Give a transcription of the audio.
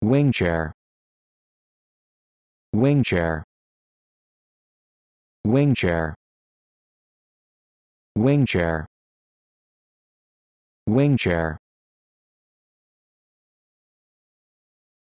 wing chair wing chair wing chair wing chair wing chair